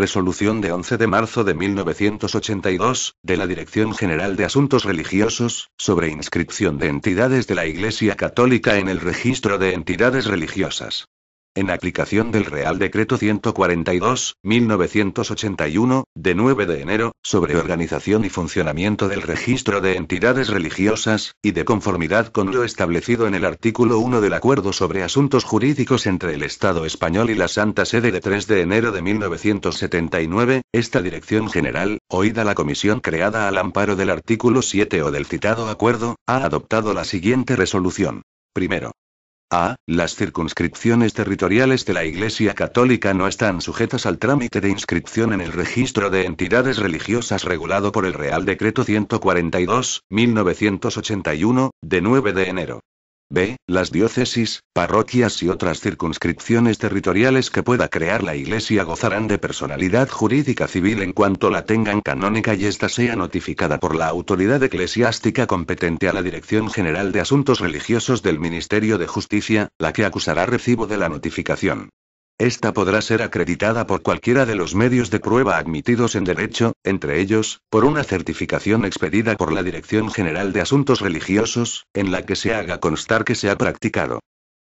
Resolución de 11 de marzo de 1982, de la Dirección General de Asuntos Religiosos, sobre inscripción de entidades de la Iglesia Católica en el registro de entidades religiosas en aplicación del Real Decreto 142-1981, de 9 de enero, sobre organización y funcionamiento del registro de entidades religiosas, y de conformidad con lo establecido en el artículo 1 del Acuerdo sobre Asuntos Jurídicos entre el Estado español y la Santa Sede de 3 de enero de 1979, esta Dirección General, oída la comisión creada al amparo del artículo 7 o del citado acuerdo, ha adoptado la siguiente resolución. Primero. A. Las circunscripciones territoriales de la Iglesia Católica no están sujetas al trámite de inscripción en el registro de entidades religiosas regulado por el Real Decreto 142, 1981, de 9 de enero B. Las diócesis, parroquias y otras circunscripciones territoriales que pueda crear la Iglesia gozarán de personalidad jurídica civil en cuanto la tengan canónica y ésta sea notificada por la autoridad eclesiástica competente a la Dirección General de Asuntos Religiosos del Ministerio de Justicia, la que acusará recibo de la notificación. Esta podrá ser acreditada por cualquiera de los medios de prueba admitidos en derecho, entre ellos, por una certificación expedida por la Dirección General de Asuntos Religiosos, en la que se haga constar que se ha practicado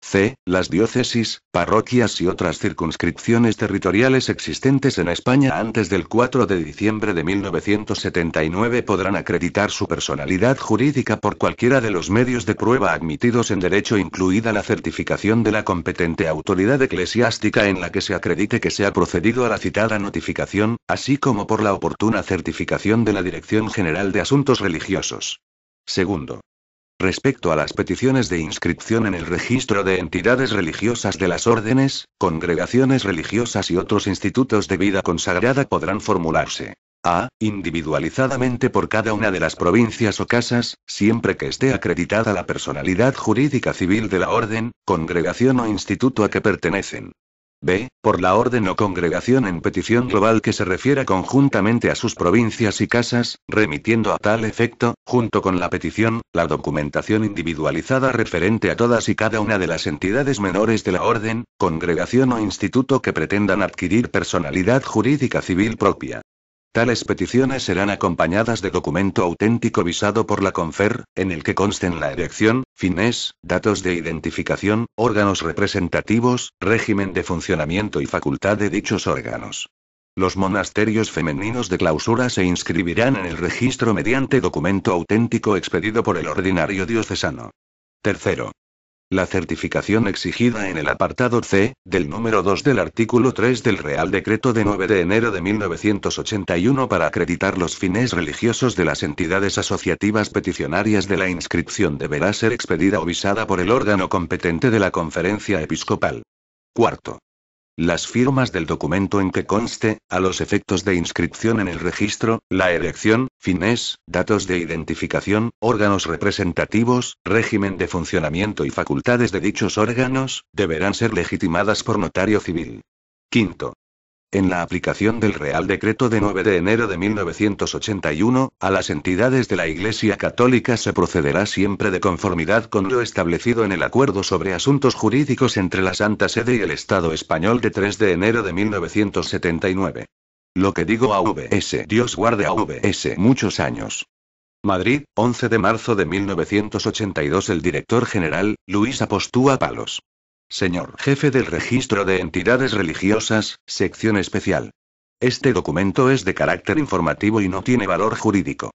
C. Las diócesis, parroquias y otras circunscripciones territoriales existentes en España antes del 4 de diciembre de 1979 podrán acreditar su personalidad jurídica por cualquiera de los medios de prueba admitidos en derecho, incluida la certificación de la competente autoridad eclesiástica en la que se acredite que se ha procedido a la citada notificación, así como por la oportuna certificación de la Dirección General de Asuntos Religiosos. Segundo. Respecto a las peticiones de inscripción en el registro de entidades religiosas de las órdenes, congregaciones religiosas y otros institutos de vida consagrada podrán formularse. A. Individualizadamente por cada una de las provincias o casas, siempre que esté acreditada la personalidad jurídica civil de la orden, congregación o instituto a que pertenecen. B. Por la orden o congregación en petición global que se refiera conjuntamente a sus provincias y casas, remitiendo a tal efecto, junto con la petición, la documentación individualizada referente a todas y cada una de las entidades menores de la orden, congregación o instituto que pretendan adquirir personalidad jurídica civil propia. Tales peticiones serán acompañadas de documento auténtico visado por la CONFER, en el que consten la erección, fines, datos de identificación, órganos representativos, régimen de funcionamiento y facultad de dichos órganos. Los monasterios femeninos de clausura se inscribirán en el registro mediante documento auténtico expedido por el ordinario diocesano. Tercero. La certificación exigida en el apartado C, del número 2 del artículo 3 del Real Decreto de 9 de enero de 1981 para acreditar los fines religiosos de las entidades asociativas peticionarias de la inscripción deberá ser expedida o visada por el órgano competente de la conferencia episcopal. Cuarto. Las firmas del documento en que conste, a los efectos de inscripción en el registro, la elección, fines, datos de identificación, órganos representativos, régimen de funcionamiento y facultades de dichos órganos, deberán ser legitimadas por notario civil. Quinto. En la aplicación del Real Decreto de 9 de enero de 1981, a las entidades de la Iglesia Católica se procederá siempre de conformidad con lo establecido en el Acuerdo sobre Asuntos Jurídicos entre la Santa Sede y el Estado Español de 3 de enero de 1979. Lo que digo a VS, Dios guarde a VS muchos años. Madrid, 11 de marzo de 1982 El director general, Luis Apostúa Palos. Señor Jefe del Registro de Entidades Religiosas, Sección Especial. Este documento es de carácter informativo y no tiene valor jurídico.